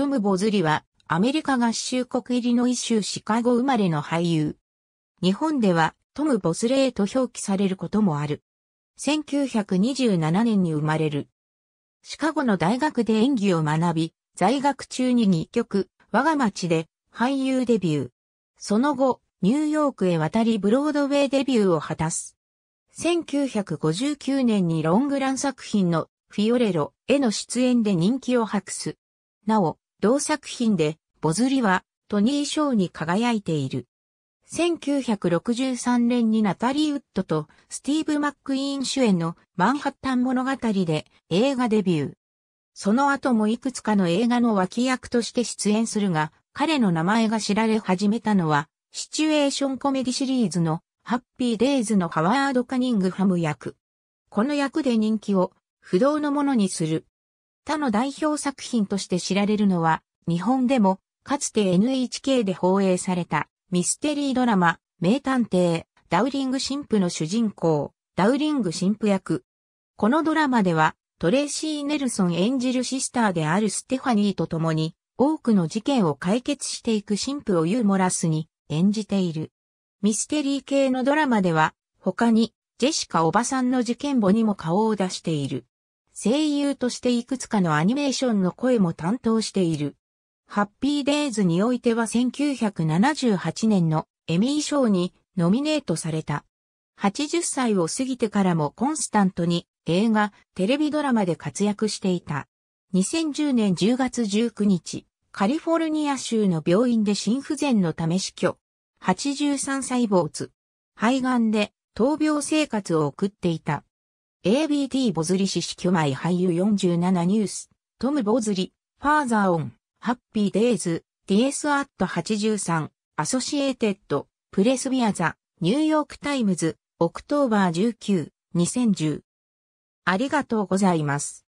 トム・ボズリは、アメリカ合衆国入りの一州シカゴ生まれの俳優。日本では、トム・ボスレーと表記されることもある。1927年に生まれる。シカゴの大学で演技を学び、在学中に2曲、我が町で俳優デビュー。その後、ニューヨークへ渡りブロードウェイデビューを果たす。1959年にロングラン作品のフィオレロへの出演で人気を博す。なお、同作品で、ボズリはトニー賞に輝いている。1963年にナタリー・ウッドとスティーブ・マック・イーン主演のマンハッタン物語で映画デビュー。その後もいくつかの映画の脇役として出演するが、彼の名前が知られ始めたのは、シチュエーションコメディシリーズのハッピーデイズのハワード・カニングハム役。この役で人気を不動のものにする他の代表作品として知られるのは、日本でも、かつて NHK で放映された、ミステリードラマ、名探偵、ダウリング神父の主人公、ダウリング神父役。このドラマでは、トレーシー・ネルソン演じるシスターであるステファニーと共に、多くの事件を解決していく神父をユーモラスに演じている。ミステリー系のドラマでは、他に、ジェシカおばさんの事件簿にも顔を出している。声優としていくつかのアニメーションの声も担当している。ハッピーデイズにおいては1978年のエミー賞にノミネートされた。80歳を過ぎてからもコンスタントに映画、テレビドラマで活躍していた。2010年10月19日、カリフォルニア州の病院で心不全のため死去。83歳坊主。肺がんで闘病生活を送っていた。ABT ボズリ氏死去前俳優47ニュース、トム・ボズリ、ファーザーオン、ハッピーデイズ、DS アット83、アソシエーテッド、プレスビアザ、ニューヨークタイムズ、オクトーバー19、2010。ありがとうございます。